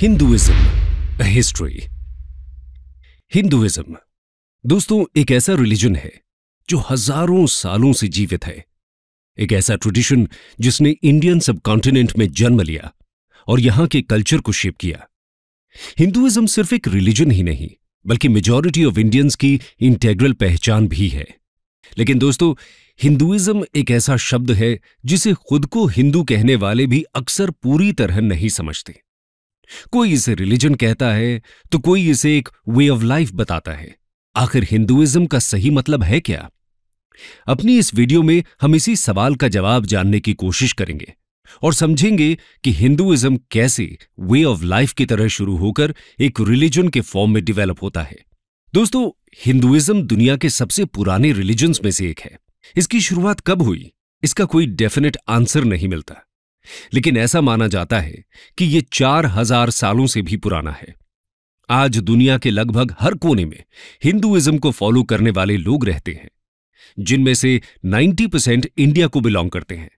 Hinduism history Hinduism दोस्तों एक ऐसा रिलीजन है जो हजारों सालों से जीवित है एक ऐसा ट्रेडिशन जिसने इंडियन सब कॉन्टिनेंट में जन्म लिया और यहां के कल्चर को शेप किया हिंदुइज्म सिर्फ एक रिलीजन ही नहीं बल्कि मेजॉरिटी ऑफ इंडियंस की इंटेग्रल पहचान भी है लेकिन दोस्तों हिंदुइज्म एक ऐसा शब्द है जिसे खुद को हिंदू कहने वाले भी अक्सर पूरी तरह नहीं समझते कोई इसे रिलीजन कहता है तो कोई इसे एक वे ऑफ लाइफ बताता है आखिर हिंदुइज्म का सही मतलब है क्या अपनी इस वीडियो में हम इसी सवाल का जवाब जानने की कोशिश करेंगे और समझेंगे कि हिंदुइज्म कैसे वे ऑफ लाइफ की तरह शुरू होकर एक रिलीजन के फॉर्म में डेवलप होता है दोस्तों हिंदुइज्म दुनिया के सबसे पुराने रिलीजन्स में से एक है इसकी शुरुआत कब हुई इसका कोई डेफिनेट आंसर नहीं मिलता लेकिन ऐसा माना जाता है कि ये चार हजार सालों से भी पुराना है आज दुनिया के लगभग हर कोने में हिंदुइज्म को फॉलो करने वाले लोग रहते हैं जिनमें से 90 परसेंट इंडिया को बिलोंग करते हैं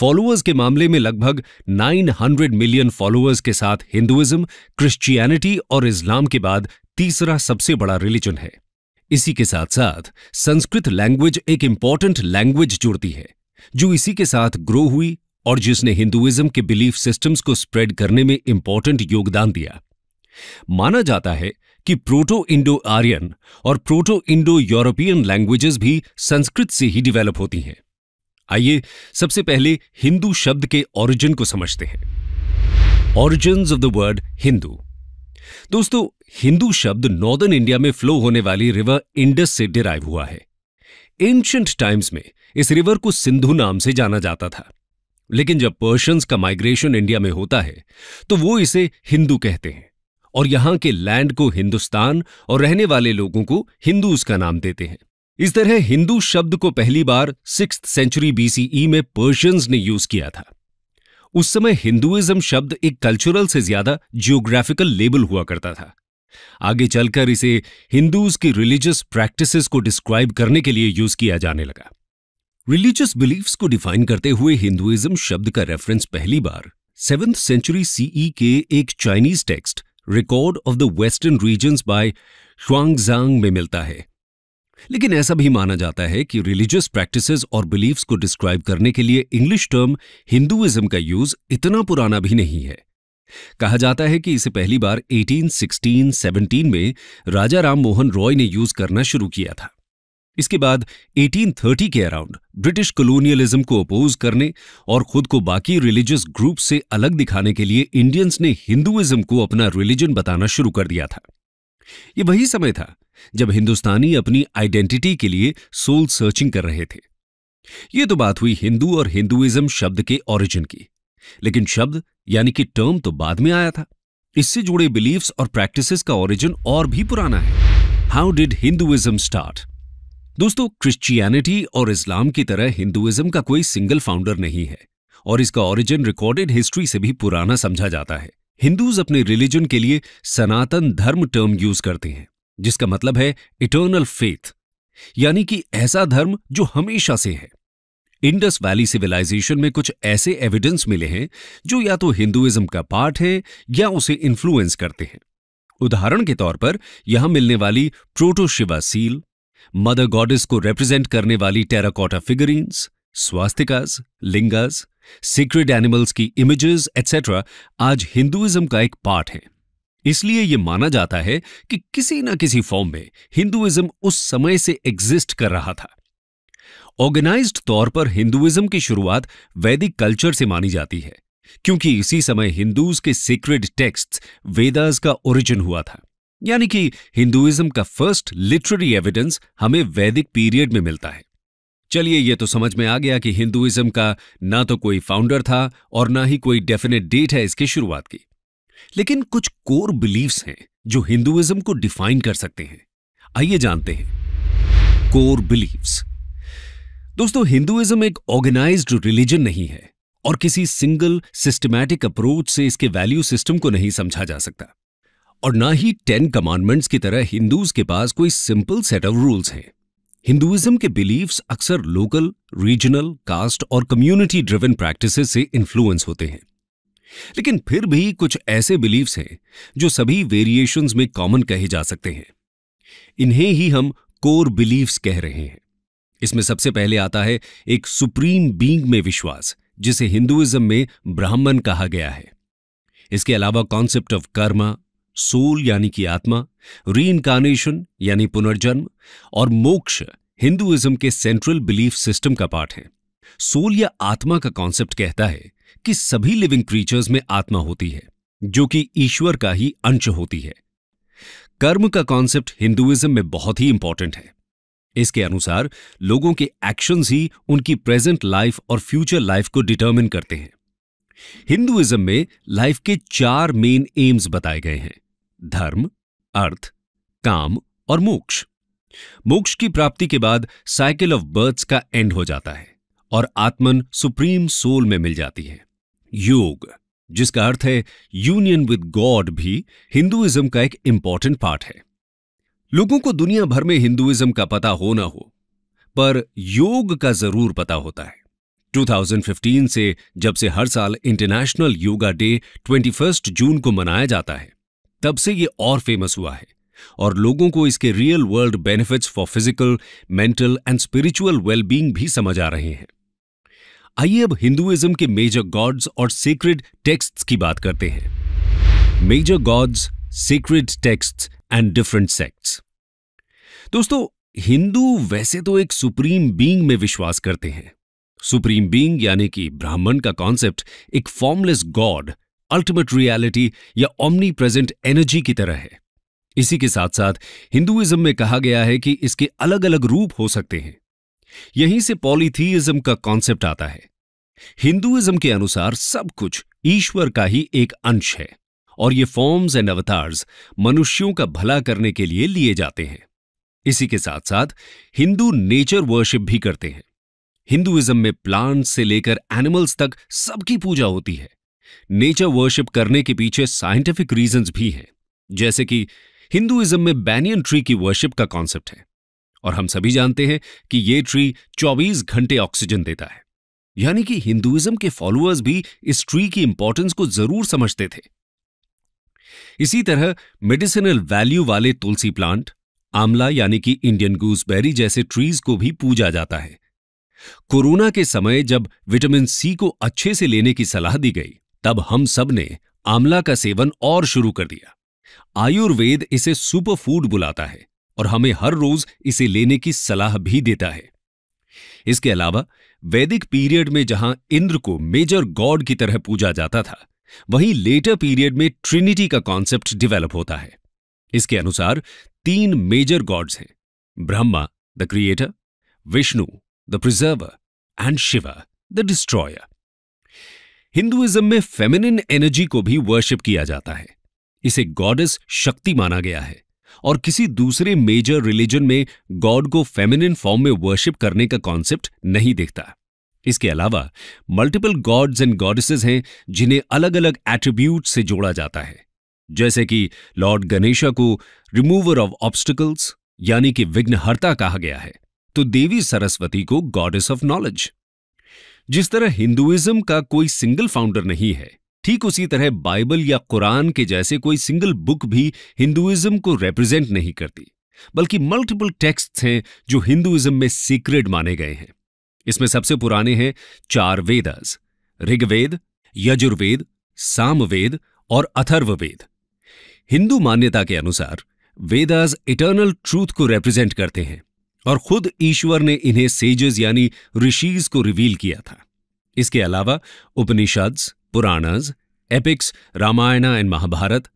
फॉलोअर्स के मामले में लगभग 900 मिलियन फॉलोअर्स के साथ हिंदुइज्म क्रिश्चियनिटी और इस्लाम के बाद तीसरा सबसे बड़ा रिलीजन है इसी के साथ साथ संस्कृत लैंग्वेज एक इंपॉर्टेंट लैंग्वेज जुड़ती है जो इसी के साथ ग्रो हुई और जिसने हिंदुइज्म के बिलीफ सिस्टम्स को स्प्रेड करने में इंपॉर्टेंट योगदान दिया माना जाता है कि प्रोटो इंडो आर्यन और प्रोटो इंडो यूरोपियन लैंग्वेजेस भी संस्कृत से ही डेवलप होती हैं आइए सबसे पहले हिंदू शब्द के ओरिजिन को समझते हैं origin of the word Hindu दोस्तों हिंदू शब्द नॉर्दर्न इंडिया में फ्लो होने वाली रिवर इंडस से डिराइव हुआ है एंशंट टाइम्स में इस रिवर को सिंधु नाम से जाना जाता था लेकिन जब पर्शियंस का माइग्रेशन इंडिया में होता है तो वो इसे हिंदू कहते हैं और यहां के लैंड को हिंदुस्तान और रहने वाले लोगों को हिंदूज का नाम देते हैं इस तरह हिंदू शब्द को पहली बार सिक्स सेंचुरी बीसीई e में पर्शियंस ने यूज किया था उस समय हिंदुइज्म शब्द एक कल्चरल से ज्यादा जियोग्राफिकल लेबल हुआ करता था आगे चलकर इसे हिंदूज की रिलीजियस प्रैक्टिसेस को डिस्क्राइब करने के लिए यूज किया जाने लगा रिलीजियस बिलीव्स को डिफाइन करते हुए हिंदुइज्म शब्द का रेफरेंस पहली बार सेवेंथ सेंचुरी सीई के एक Chinese text record of the western regions by Xuanzang में मिलता है लेकिन ऐसा भी माना जाता है कि रिलीजियस प्रैक्टिसेस और बिलीफ्स को डिस्क्राइब करने के लिए इंग्लिश टर्म हिंदुइज्म का यूज इतना पुराना भी नहीं है कहा जाता है कि इसे पहली बार 1816-17 में राजा राम मोहन रॉय ने यूज करना शुरू किया था इसके बाद 1830 के अराउंड ब्रिटिश कॉलोनियलिज्म को अपोज करने और खुद को बाकी रिलीजियस ग्रुप से अलग दिखाने के लिए इंडियंस ने हिंदुइज्म को अपना रिलीजन बताना शुरू कर दिया था ये वही समय था जब हिंदुस्तानी अपनी आइडेंटिटी के लिए सोल सर्चिंग कर रहे थे ये तो बात हुई हिंदू और हिंदुइज्म शब्द के ऑरिजिन की लेकिन शब्द यानी कि टर्म तो बाद में आया था इससे जुड़े बिलीव्स और प्रैक्टिसेस का ओरिजिन और भी पुराना है हाउ डिड हिंदुइज्म स्टार्ट दोस्तों क्रिश्चियनिटी और इस्लाम की तरह हिंदुइज्म का कोई सिंगल फाउंडर नहीं है और इसका ओरिजिन रिकॉर्डेड हिस्ट्री से भी पुराना समझा जाता है हिंदूज अपने रिलीजन के लिए सनातन धर्म टर्म यूज करते हैं जिसका मतलब है इटर्नल फेथ यानी कि ऐसा धर्म जो हमेशा से है इंडस वैली सिविलाइजेशन में कुछ ऐसे एविडेंस मिले हैं जो या तो हिंदुइज्म का पार्ट है या उसे इन्फ्लुएंस करते हैं उदाहरण के तौर पर यहां मिलने वाली प्रोटोशिवा सील मदर गॉडेस को रिप्रेजेंट करने वाली टेराकोटा फिगरीन्स स्वास्तिकाज लिंगाज सीक्रेट एनिमल्स की इमेजेस एटसेट्रा आज हिंदुइज्म का एक पार्ट है इसलिए यह माना जाता है कि किसी न किसी फॉर्म में हिंदुइज्म उस समय से एग्जिस्ट कर रहा था ऑर्गेनाइज्ड तौर पर हिंदुइज्म की शुरुआत वैदिक कल्चर से मानी जाती है क्योंकि इसी समय हिंदूज के सीक्रेट टेक्स्ट वेदास का ओरिजिन हुआ था यानी कि हिंदुइज्म का फर्स्ट लिटरेरी एविडेंस हमें वैदिक पीरियड में मिलता है चलिए ये तो समझ में आ गया कि हिंदुइज्म का ना तो कोई फाउंडर था और ना ही कोई डेफिनेट डेट है इसकी शुरुआत की लेकिन कुछ कोर बिलीव्स हैं जो हिंदुइज्म को डिफाइन कर सकते हैं आइए जानते हैं कोर बिलीव्स दोस्तों हिंदुइज्म एक ऑर्गेनाइज्ड रिलीजन नहीं है और किसी सिंगल सिस्टमैटिक अप्रोच से इसके वैल्यू सिस्टम को नहीं समझा जा सकता और ना ही टेन कमांडमेंट्स की तरह हिंदूज के पास कोई सिंपल सेट ऑफ रूल्स हैं हिंदुइज्म के बिलीव्स अक्सर लोकल रीजनल कास्ट और कम्युनिटी ड्रिवन प्रैक्टिस से इन्फ्लुएंस होते हैं लेकिन फिर भी कुछ ऐसे बिलीव्स हैं जो सभी वेरिएशंस में कॉमन कहे जा सकते हैं इन्हें ही हम कोर बिलीव्स कह रहे हैं इसमें सबसे पहले आता है एक सुप्रीम बींग में विश्वास जिसे हिंदुइज्म में ब्राह्मण कहा गया है इसके अलावा कॉन्सेप्ट ऑफ कर्मा सोल यानी कि आत्मा री इनकारनेशन यानी पुनर्जन्म और मोक्ष हिंदुइज्म के सेंट्रल बिलीफ सिस्टम का पार्ट है सोल या आत्मा का कॉन्सेप्ट कहता है कि सभी लिविंग क्रीचर्स में आत्मा होती है जो कि ईश्वर का ही अंश होती है कर्म का कॉन्सेप्ट हिंदुइज्म में बहुत ही इंपॉर्टेंट है इसके अनुसार लोगों के एक्शंस ही उनकी प्रेजेंट लाइफ और फ्यूचर लाइफ को डिटर्मिन करते हैं हिंदुइज्म में लाइफ के चार मेन एम्स बताए गए हैं धर्म अर्थ काम और मोक्ष मोक्ष की प्राप्ति के बाद साइकिल ऑफ बर्थ्स का एंड हो जाता है और आत्मन सुप्रीम सोल में मिल जाती है योग जिसका अर्थ है यूनियन विद गॉड भी हिंदुइज्म का एक इंपॉर्टेंट पार्ट है लोगों को दुनिया भर में हिंदुइज्म का पता हो ना हो पर योग का जरूर पता होता है 2015 से जब से हर साल इंटरनेशनल योगा डे 21 जून को मनाया जाता है तब से ये और फेमस हुआ है और लोगों को इसके real world benefits for physical mental and spiritual wellbeing भी समझ आ रहे हैं आइए अब हिंदुइज्म के मेजर गॉड्स और सीक्रेट टेक्स्ट की बात करते हैं major gods sacred text and different sects दोस्तों हिंदू वैसे तो एक सुप्रीम बींग में विश्वास करते हैं सुप्रीम बींग यानी कि ब्राह्मण का कॉन्सेप्ट एक फॉर्मलेस गॉड अल्टीमेट रियलिटी या ओमनी प्रेजेंट एनर्जी की तरह है इसी के साथ साथ हिंदुइज्म में कहा गया है कि इसके अलग अलग रूप हो सकते हैं यहीं से पॉलीथीइज्म का कॉन्सेप्ट आता है हिंदुइज्म के अनुसार सब कुछ ईश्वर का ही एक अंश है और ये फॉर्म्स एंड अवतार्स मनुष्यों का भला करने के लिए लिए जाते हैं इसी के साथ साथ हिंदू नेचर वर्शिप भी करते हैं हिंदुइज्म में प्लांट्स से लेकर एनिमल्स तक सबकी पूजा होती है नेचर वर्शिप करने के पीछे साइंटिफिक रीजंस भी हैं जैसे कि हिंदुइज्म में बैनियन ट्री की वर्शिप का कॉन्सेप्ट है और हम सभी जानते हैं कि ये ट्री 24 घंटे ऑक्सीजन देता है यानी कि हिंदुइज्म के फॉलोअर्स भी इस ट्री की इंपॉर्टेंस को जरूर समझते थे इसी तरह मेडिसिनल वैल्यू वाले तुलसी प्लांट आमला यानी कि इंडियन गूसबेरी जैसे ट्रीज को भी पूजा जाता है कोरोना के समय जब विटामिन सी को अच्छे से लेने की सलाह दी गई तब हम सब ने आंवला का सेवन और शुरू कर दिया आयुर्वेद इसे सुपर फूड बुलाता है और हमें हर रोज इसे लेने की सलाह भी देता है इसके अलावा वैदिक पीरियड में जहां इंद्र को मेजर गॉड की तरह पूजा जाता था वहीं लेटर पीरियड में ट्रिनिटी का कॉन्सेप्ट डिवेलप होता है इसके अनुसार तीन मेजर गॉड्स हैं Brahma the creator Vishnu the preserver and Shiva the destroyer Hinduism में फेमिनिन एनर्जी को भी वर्शिप किया जाता है इसे गॉडेस शक्ति माना गया है और किसी दूसरे मेजर रिलीजन में गॉड को फेमिनिन फॉर्म में वर्शिप करने का कॉन्सेप्ट नहीं दिखता इसके अलावा मल्टीपल गॉड्स एंड गॉडेसेस हैं जिन्हें अलग अलग एट्रीब्यूट से जोड़ा जाता है जैसे कि लॉर्ड गणेशा को रिमूवर ऑफ ऑब्स्टिकल्स यानी कि विघ्नहर्ता कहा गया है तो देवी सरस्वती को गॉडेस ऑफ नॉलेज जिस तरह हिंदुइज्म का कोई सिंगल फाउंडर नहीं है ठीक उसी तरह बाइबल या कुरान के जैसे कोई सिंगल बुक भी हिंदुइज्म को रिप्रेजेंट नहीं करती बल्कि मल्टीपल टेक्स्ट हैं जो हिंदुइज्म में सीक्रेट माने गए हैं इसमें सबसे पुराने हैं चार वेदास ऋग्वेद यजुर्वेद सामवेद और अथर्ववेद हिंदू मान्यता के अनुसार वेदास इटर्नल ट्रूथ को रिप्रेजेंट करते हैं और खुद ईश्वर ने इन्हें सेजेस यानी ऋषिज को रिवील किया था इसके अलावा उपनिषद्स पुराणस एपिक्स रामायण एंड महाभारत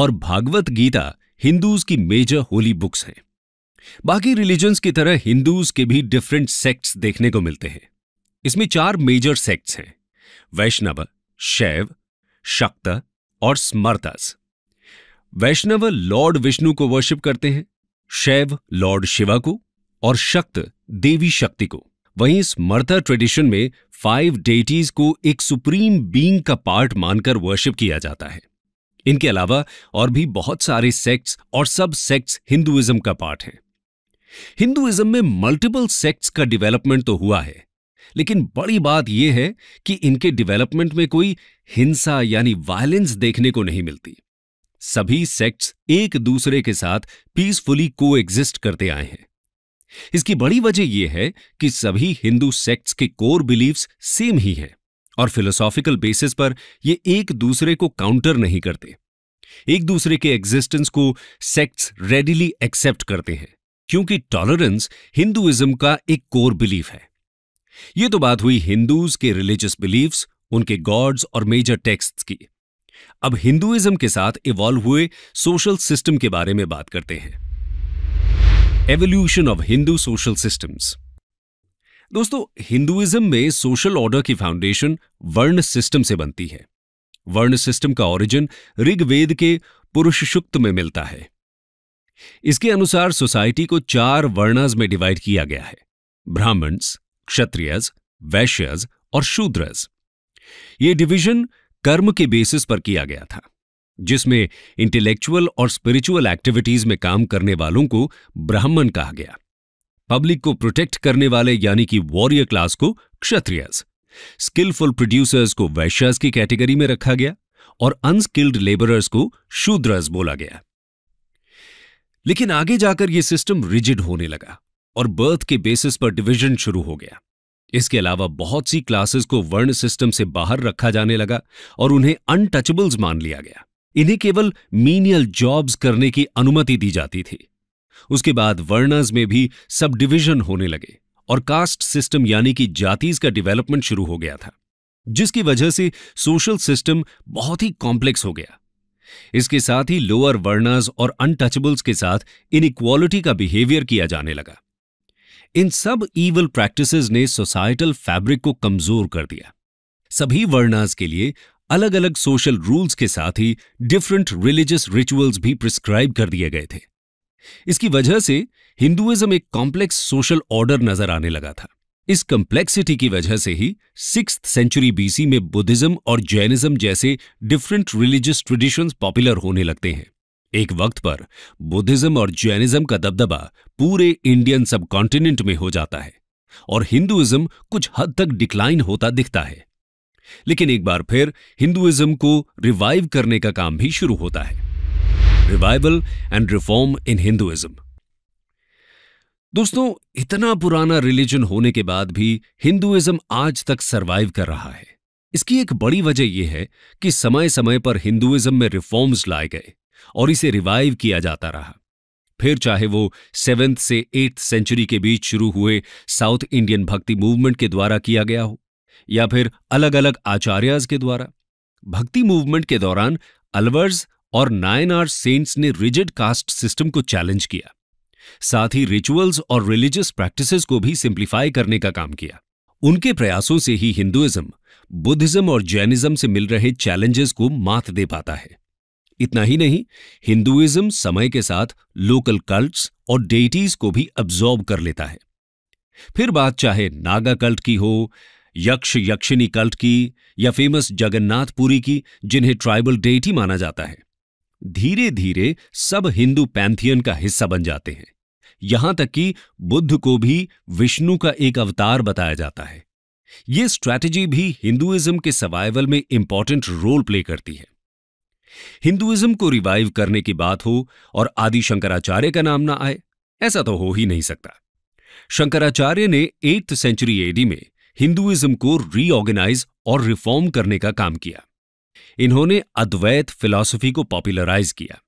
और भागवत गीता हिंदूज की मेजर होली बुक्स हैं बाकी रिलीजन्स की तरह हिंदूज के भी डिफरेंट सेक्ट्स देखने को मिलते हैं इसमें चार मेजर सेक्ट्स हैं वैष्णव शैव शक्त और स्मर्तास वैष्णव लॉर्ड विष्णु को वर्शिप करते हैं शैव लॉर्ड शिवा को और शक्त देवी शक्ति को वहीं इस मर्था ट्रेडिशन में फाइव डेटीज को एक सुप्रीम बीइंग का पार्ट मानकर वर्शिप किया जाता है इनके अलावा और भी बहुत सारे सेक्ट्स और सब सेक्ट्स हिंदुइज्म का पार्ट हैं हिंदुइज्म में मल्टीपल सेक्ट्स का डेवलपमेंट तो हुआ है लेकिन बड़ी बात यह है कि इनके डेवलपमेंट में कोई हिंसा यानी वायलेंस देखने को नहीं मिलती सभी सेक्ट्स एक दूसरे के साथ पीसफुली को करते आए हैं इसकी बड़ी वजह यह है कि सभी हिंदू सेक्ट्स के कोर बिलीव्स सेम ही है और फिलोसॉफिकल बेसिस पर ये एक दूसरे को काउंटर नहीं करते एक दूसरे के एग्जिस्टेंस को सेक्ट्स रेडिली एक्सेप्ट करते हैं क्योंकि टॉलरेंस हिंदुइज्म का एक कोर बिलीफ है यह तो बात हुई हिंदूज के रिलीजियस बिलीफ्स उनके गॉड्स और मेजर टेक्स्ट की अब हिंदुइज्म के साथ इवॉल्व हुए सोशल सिस्टम के बारे में बात करते हैं evolution of Hindu social systems दोस्तों हिंदुइज्म में सोशल ऑर्डर की फाउंडेशन वर्ण सिस्टम से बनती है वर्ण सिस्टम का ओरिजिन ऋग्वेद के पुरुष शुक्त में मिलता है इसके अनुसार सोसाइटी को चार वर्णस में डिवाइड किया गया है ब्राह्मण्स क्षत्रियज वैश्यज और शूद्रज ये डिवीजन कर्म के बेसिस पर किया गया था जिसमें इंटेलेक्चुअल और स्पिरिचुअल एक्टिविटीज में काम करने वालों को ब्राह्मण कहा गया पब्लिक को प्रोटेक्ट करने वाले यानी कि वॉरियर क्लास को क्षत्रियस स्किलफुल प्रोड्यूसर्स को वैश्यस की कैटेगरी में रखा गया और अनस्किल्ड लेबरर्स को शूद्रस बोला गया लेकिन आगे जाकर यह सिस्टम रिजिड होने लगा और बर्थ के बेसिस पर डिवीजन शुरू हो गया इसके अलावा बहुत सी क्लासेस को वर्ण सिस्टम से बाहर रखा जाने लगा और उन्हें अनटचेबल्स मान लिया गया इन्हें केवल मीनियल जॉब्स करने की अनुमति दी जाती थी उसके बाद वर्णर्स में भी सब डिविजन होने लगे और कास्ट सिस्टम यानी कि जातीज का डेवलपमेंट शुरू हो गया था जिसकी वजह से सोशल सिस्टम बहुत ही कॉम्प्लेक्स हो गया इसके साथ ही लोअर वर्नर्स और अनटचेबल्स के साथ इन का बिहेवियर किया जाने लगा इन सब ईवल प्रैक्टिसेस ने सोसाइटल फैब्रिक को कमजोर कर दिया सभी वर्नर्स के लिए अलग अलग सोशल रूल्स के साथ ही डिफरेंट रिलीजियस रिचुअल्स भी प्रिस्क्राइब कर दिए गए थे इसकी वजह से हिंदुइज्म एक कॉम्प्लेक्स सोशल ऑर्डर नजर आने लगा था इस कम्प्लेक्सिटी की वजह से ही सिक्स सेंचुरी बीसी में बुद्धिज्म और जैनिज्म जैसे डिफरेंट रिलीजियस ट्रेडिशंस पॉपुलर होने लगते हैं एक वक्त पर बुद्धिज्म और जैनिज्म का दबदबा पूरे इंडियन सबकॉन्टिनेंट में हो जाता है और हिंदुइज्म कुछ हद तक डिक्लाइन होता दिखता है लेकिन एक बार फिर हिंदुइज्म को रिवाइव करने का काम भी शुरू होता है revival and reform in Hinduism दोस्तों इतना पुराना रिलीजन होने के बाद भी हिंदुइज्म आज तक सरवाइव कर रहा है इसकी एक बड़ी वजह यह है कि समय समय पर हिंदुइज्म में रिफॉर्म्स लाए गए और इसे रिवाइव किया जाता रहा फिर चाहे वो सेवेंथ से एट्थ सेंचुरी के बीच शुरू हुए साउथ इंडियन भक्ति मूवमेंट के द्वारा किया गया हो या फिर अलग अलग आचार्य के द्वारा भक्ति मूवमेंट के दौरान अलवर्स और नाइन आर सेंट्स ने रिजिड कास्ट सिस्टम को चैलेंज किया साथ ही रिचुअल्स और रिलीजियस प्रैक्टिसेस को भी सिंप्लीफाई करने का काम किया उनके प्रयासों से ही हिंदुइज्म बुद्धिज्म और जैनिज्म से मिल रहे चैलेंजेस को मात दे पाता है इतना ही नहीं हिंदुइज्म समय के साथ लोकल कल्ट्स और डेटीज को भी अब्जॉर्ब कर लेता है फिर बात चाहे नागा कल्ट की हो यक्ष यक्षिनी कल्ट की या फेमस जगन्नाथपुरी की जिन्हें ट्राइबल डेटी माना जाता है धीरे धीरे सब हिंदू पैंथियन का हिस्सा बन जाते हैं यहां तक कि बुद्ध को भी विष्णु का एक अवतार बताया जाता है ये स्ट्रैटेजी भी हिंदुइज्म के सर्वाइवल में इंपॉर्टेंट रोल प्ले करती है हिंदुइज्म को रिवाइव करने की बात हो और आदि शंकराचार्य का नाम ना आए ऐसा तो हो ही नहीं सकता शंकराचार्य ने एट्थ सेंचुरी एडी में हिंदुइज्म को रीऑर्गेनाइज और रिफॉर्म करने का काम किया इन्होंने अद्वैत फिलॉसफी को पॉपुलराइज किया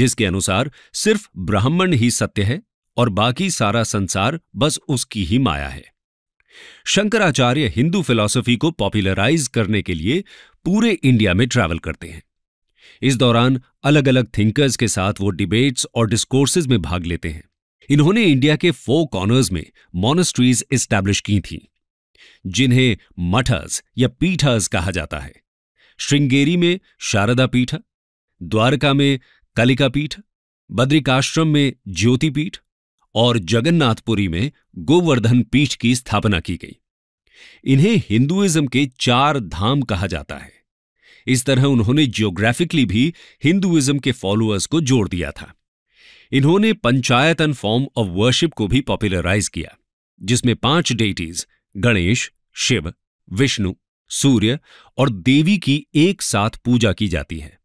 जिसके अनुसार सिर्फ ब्राह्मण ही सत्य है और बाकी सारा संसार बस उसकी ही माया है शंकराचार्य हिंदू फिलॉसफी को पॉपुलराइज करने के लिए पूरे इंडिया में ट्रैवल करते हैं इस दौरान अलग अलग थिंकर्स के साथ वो डिबेट्स और डिस्कोर्सेज में भाग लेते हैं इन्होंने इंडिया के फोर कॉर्नर्स में मोनस्ट्रीज एस्टैब्लिश की थीं जिन्हें मठस या पीठस कहा जाता है श्रृंगेरी में शारदा पीठ द्वारका में कलिका पीठ बद्रिकाश्रम में ज्योति पीठ और जगन्नाथपुरी में गोवर्धन पीठ की स्थापना की गई इन्हें हिंदुइज्म के चार धाम कहा जाता है इस तरह उन्होंने जियोग्राफिकली भी हिंदुइज्म के फॉलोअर्स को जोड़ दिया था इन्होंने पंचायतन फॉर्म ऑफ वर्शिप को भी पॉपुलराइज किया जिसमें पांच डेटीज गणेश शिव विष्णु सूर्य और देवी की एक साथ पूजा की जाती है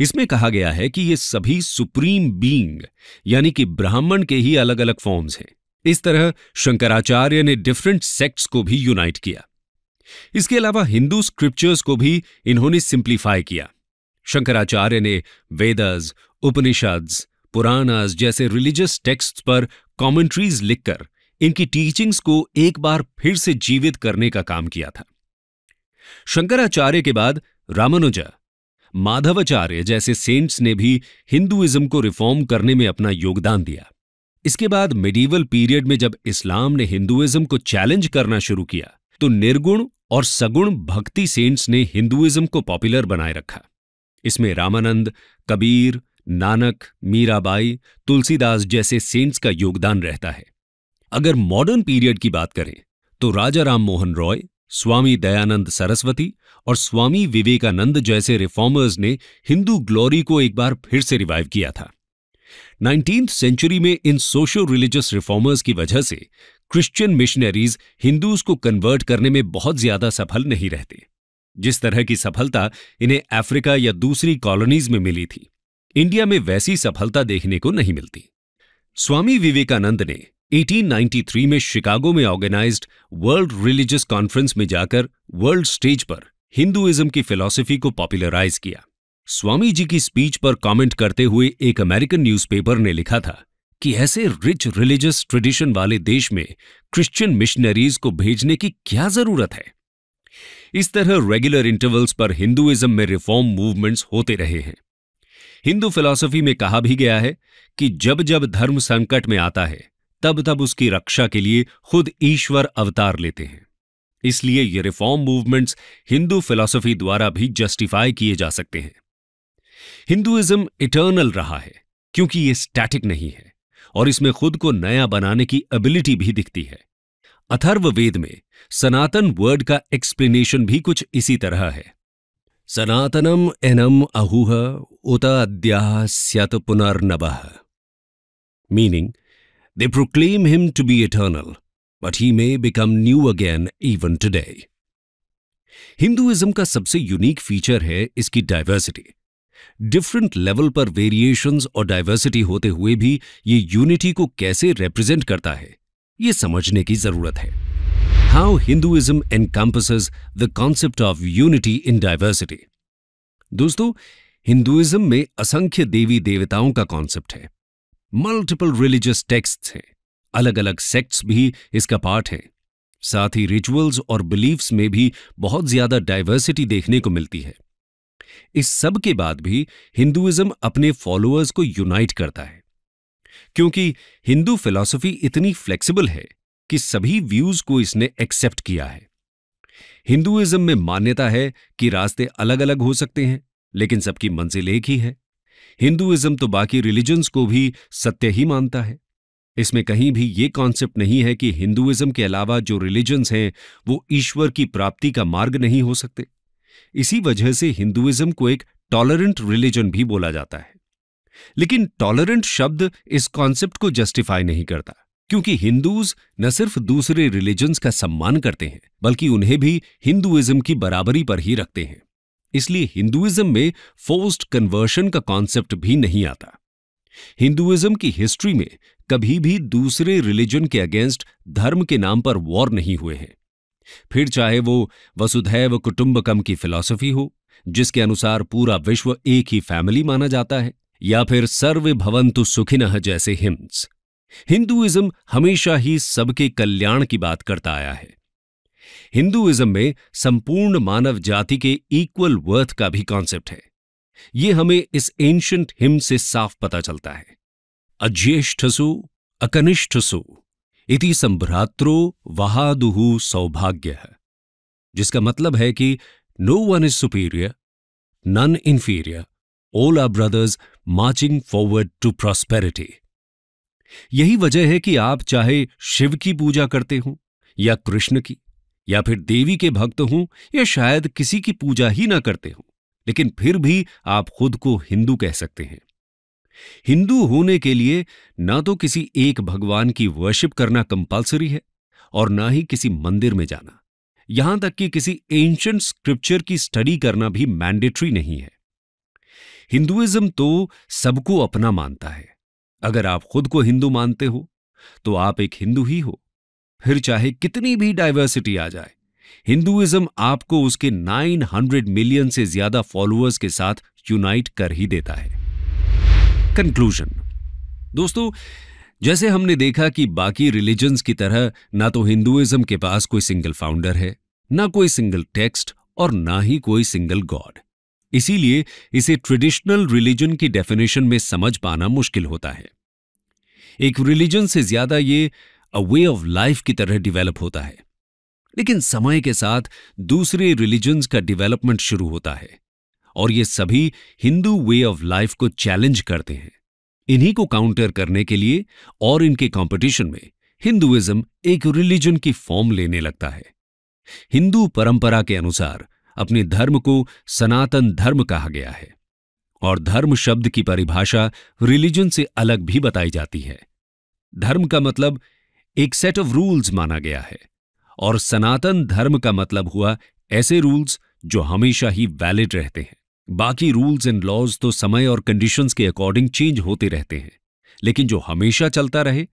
इसमें कहा गया है कि ये सभी सुप्रीम बीइंग यानी कि ब्राह्मण के ही अलग अलग फॉर्म्स हैं इस तरह शंकराचार्य ने डिफरेंट सेक्ट्स को भी यूनाइट किया इसके अलावा हिंदू स्क्रिप्चर्स को भी इन्होंने सिंप्लीफाई किया शंकराचार्य ने वेदस उपनिषद्स पुराणस जैसे रिलीजियस टेक्स्ट पर कॉमेंट्रीज लिखकर इनकी टीचिंग्स को एक बार फिर से जीवित करने का काम किया था शंकराचार्य के बाद रामानुजा माधवाचार्य जैसे सेंट्स ने भी हिंदुइज्म को रिफॉर्म करने में अपना योगदान दिया इसके बाद मिडीवल पीरियड में जब इस्लाम ने हिंदुइज्म को चैलेंज करना शुरू किया तो निर्गुण और सगुण भक्ति सेंट्स ने हिंदुइज्म को पॉपुलर बनाए रखा इसमें रामानंद कबीर नानक मीराबाई तुलसीदास जैसे सेंट्स का योगदान रहता है अगर मॉडर्न पीरियड की बात करें तो राजा राम मोहन रॉय स्वामी दयानंद सरस्वती और स्वामी विवेकानंद जैसे रिफॉर्मर्स ने हिंदू ग्लोरी को एक बार फिर से रिवाइव किया था नाइनटीन्थ सेंचुरी में इन सोशो रिलीजियस रिफॉर्मर्स की वजह से क्रिश्चियन मिशनरीज हिंदूज को कन्वर्ट करने में बहुत ज्यादा सफल नहीं रहते जिस तरह की सफलता इन्हें अफ्रीका या दूसरी कॉलोनीज में मिली थी इंडिया में वैसी सफलता देखने को नहीं मिलती स्वामी विवेकानंद ने 1893 में शिकागो में ऑर्गेनाइज्ड वर्ल्ड रिलीजियस कॉन्फ्रेंस में जाकर वर्ल्ड स्टेज पर हिंदुइज्म की फिलॉसफी को पॉपुलराइज किया स्वामी जी की स्पीच पर कमेंट करते हुए एक अमेरिकन न्यूज़पेपर ने लिखा था कि ऐसे रिच रिलीजियस ट्रेडिशन वाले देश में क्रिश्चियन मिशनरीज को भेजने की क्या जरूरत है इस तरह रेगुलर इंटरवल्स पर हिंदुइज्म में रिफॉर्म मूवमेंट्स होते रहे हैं हिंदू फिलॉसफी में कहा भी गया है कि जब जब धर्म संकट में आता है तब तब उसकी रक्षा के लिए खुद ईश्वर अवतार लेते हैं इसलिए ये रिफॉर्म मूवमेंट्स हिंदू फिलॉसफी द्वारा भी जस्टिफाई किए जा सकते हैं हिंदुइज्म इटर्नल रहा है क्योंकि ये स्टैटिक नहीं है और इसमें खुद को नया बनाने की एबिलिटी भी दिखती है अथर्व वेद में सनातन वर्ड का एक्सप्लेनेशन भी कुछ इसी तरह है सनातनम एनम अहुह उत अद्या पुनर्नब meaning They proclaim him to be eternal, but he may become new again even today. Hinduism का सबसे यूनिक फीचर है इसकी डायवर्सिटी डिफरेंट लेवल पर वेरिएशंस और डायवर्सिटी होते हुए भी ये यूनिटी को कैसे रिप्रेजेंट करता है ये समझने की जरूरत है how Hinduism encompasses the concept of unity in diversity दोस्तों हिंदुइज्म में असंख्य देवी देवताओं का कॉन्सेप्ट है मल्टीपल रिलीजियस टेक्स्ट हैं अलग अलग सेक्ट्स भी इसका पार्ट है साथ ही रिचुअल्स और बिलीव्स में भी बहुत ज्यादा डाइवर्सिटी देखने को मिलती है इस सब के बाद भी हिंदुइज्म अपने फॉलोअर्स को यूनाइट करता है क्योंकि हिंदू फिलॉसफी इतनी फ्लेक्सिबल है कि सभी व्यूज को इसने एक्सेप्ट किया है हिंदुइज्म में मान्यता है कि रास्ते अलग अलग हो सकते हैं लेकिन सबकी मंजिल एक ही है हिंदुइज्म तो बाकी रिलीजन्स को भी सत्य ही मानता है इसमें कहीं भी ये कॉन्सेप्ट नहीं है कि हिंदुइज्म के अलावा जो रिलीजन्स हैं वो ईश्वर की प्राप्ति का मार्ग नहीं हो सकते इसी वजह से हिंदुइज्म को एक टॉलरेंट रिलीजन भी बोला जाता है लेकिन टॉलरेंट शब्द इस कॉन्सेप्ट को जस्टिफाई नहीं करता क्योंकि हिंदूज न सिर्फ दूसरे रिलीजन्स का सम्मान करते हैं बल्कि उन्हें भी हिंदुइज्म की बराबरी पर ही रखते हैं इसलिए हिंदुइज्म में फोर्स्ड कन्वर्शन का कॉन्सेप्ट भी नहीं आता हिंदुइज्म की हिस्ट्री में कभी भी दूसरे रिलीजन के अगेंस्ट धर्म के नाम पर वॉर नहीं हुए हैं फिर चाहे वो वसुधैव कुटुंबकम की फिलॉसफी हो जिसके अनुसार पूरा विश्व एक ही फैमिली माना जाता है या फिर सर्व भवंतु सुखिनह जैसे हिम्स हिंदुइज्म हमेशा ही सबके कल्याण की बात करता आया है हिंदुइज्म में संपूर्ण मानव जाति के इक्वल वर्थ का भी कॉन्सेप्ट है ये हमें इस एंशंट हिम से साफ पता चलता है अज्येष्ठसु अकनिष्ठसु इति संभ्रात्रो वहादुहु सौभाग्य जिसका मतलब है कि no one is superior none inferior all are brothers marching forward to prosperity यही वजह है कि आप चाहे शिव की पूजा करते हो या कृष्ण की या फिर देवी के भक्त हों या शायद किसी की पूजा ही ना करते हों लेकिन फिर भी आप खुद को हिंदू कह सकते हैं हिंदू होने के लिए ना तो किसी एक भगवान की वर्शिप करना कंपलसरी है और ना ही किसी मंदिर में जाना यहां तक कि किसी एंशंट स्क्रिप्चर की स्टडी करना भी मैंडेटरी नहीं है हिंदुइज्म तो सबको अपना मानता है अगर आप खुद को हिंदू मानते हो तो आप एक हिंदू ही हो फिर चाहे कितनी भी डाइवर्सिटी आ जाए हिंदुइज्म आपको उसके 900 मिलियन से ज्यादा फॉलोअर्स के साथ यूनाइट कर ही देता है कंक्लूजन दोस्तों जैसे हमने देखा कि बाकी रिलीजन्स की तरह ना तो हिंदुइज्म के पास कोई सिंगल फाउंडर है ना कोई सिंगल टेक्स्ट और ना ही कोई सिंगल गॉड इसीलिए इसे ट्रेडिशनल रिलीजन की डेफिनेशन में समझ पाना मुश्किल होता है एक रिलीजन से ज्यादा ये अ वे ऑफ लाइफ की तरह डिवेलप होता है लेकिन समय के साथ दूसरे रिलीजन्स का डिवेलपमेंट शुरू होता है और ये सभी हिंदू वे ऑफ लाइफ को चैलेंज करते हैं इन्हीं को काउंटर करने के लिए और इनके कंपटीशन में हिंदुइज्म एक रिलीजन की फॉर्म लेने लगता है हिंदू परंपरा के अनुसार अपने धर्म को सनातन धर्म कहा गया है और धर्म शब्द की परिभाषा रिलीजन से अलग भी बताई जाती है धर्म का मतलब एक सेट ऑफ रूल्स माना गया है और सनातन धर्म का मतलब हुआ ऐसे रूल्स जो हमेशा ही वैलिड रहते हैं बाकी रूल्स एंड लॉज तो समय और कंडीशंस के अकॉर्डिंग चेंज होते रहते हैं लेकिन जो हमेशा चलता रहे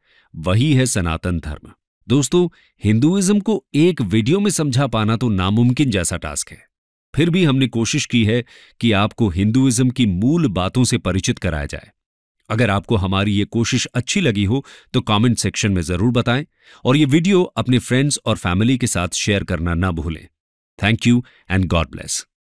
वही है सनातन धर्म दोस्तों हिंदुइज्म को एक वीडियो में समझा पाना तो नामुमकिन जैसा टास्क है फिर भी हमने कोशिश की है कि आपको हिंदुइज्म की मूल बातों से परिचित कराया जाए अगर आपको हमारी ये कोशिश अच्छी लगी हो तो कमेंट सेक्शन में ज़रूर बताएं और ये वीडियो अपने फ्रेंड्स और फैमिली के साथ शेयर करना ना भूलें thank you and God bless